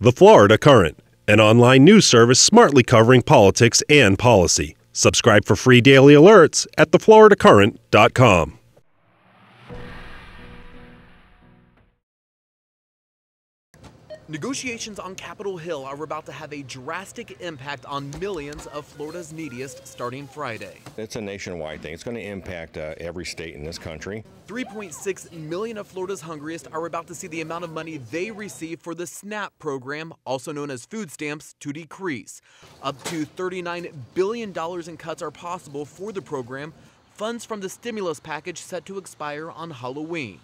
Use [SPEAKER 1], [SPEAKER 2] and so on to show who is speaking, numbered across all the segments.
[SPEAKER 1] The Florida Current, an online news service smartly covering politics and policy. Subscribe for free daily alerts at thefloridacurrent.com.
[SPEAKER 2] Negotiations on Capitol Hill are about to have a drastic impact on millions of Florida's neediest starting Friday.
[SPEAKER 1] It's a nationwide thing. It's going to impact uh, every state in this country.
[SPEAKER 2] 3.6 million of Florida's hungriest are about to see the amount of money they receive for the SNAP program, also known as food stamps, to decrease. Up to $39 billion in cuts are possible for the program, funds from the stimulus package set to expire on Halloween.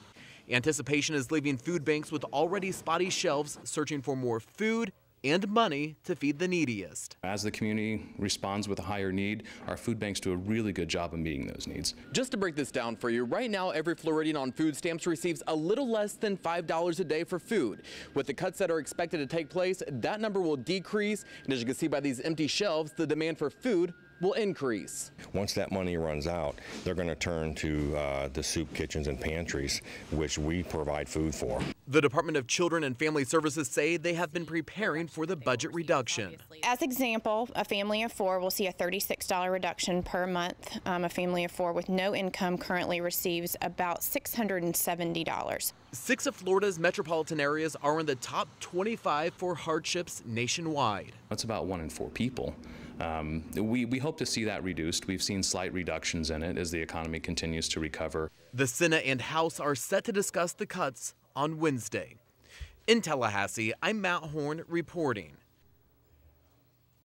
[SPEAKER 2] Anticipation is leaving food banks with already spotty shelves searching for more food and money to feed the neediest.
[SPEAKER 3] As the community responds with a higher need, our food banks do a really good job of meeting those needs.
[SPEAKER 2] Just to break this down for you, right now every Floridian on food stamps receives a little less than $5 a day for food. With the cuts that are expected to take place, that number will decrease, and as you can see by these empty shelves, the demand for food will increase.
[SPEAKER 1] Once that money runs out, they're going to turn to uh, the soup kitchens and pantries, which we provide food for.
[SPEAKER 2] The Department of Children and Family Services say they have been preparing for the budget reduction.
[SPEAKER 4] As example, a family of four will see a $36 reduction per month. Um, a family of four with no income currently receives about $670.
[SPEAKER 2] Six of Florida's metropolitan areas are in the top 25 for hardships nationwide. That's about one in four people um, we, we hope
[SPEAKER 3] to see that reduced. We've seen slight reductions in it as the economy continues to recover. The Senate and
[SPEAKER 2] House are set to discuss the cuts on Wednesday. In Tallahassee, I'm Matt Horn reporting.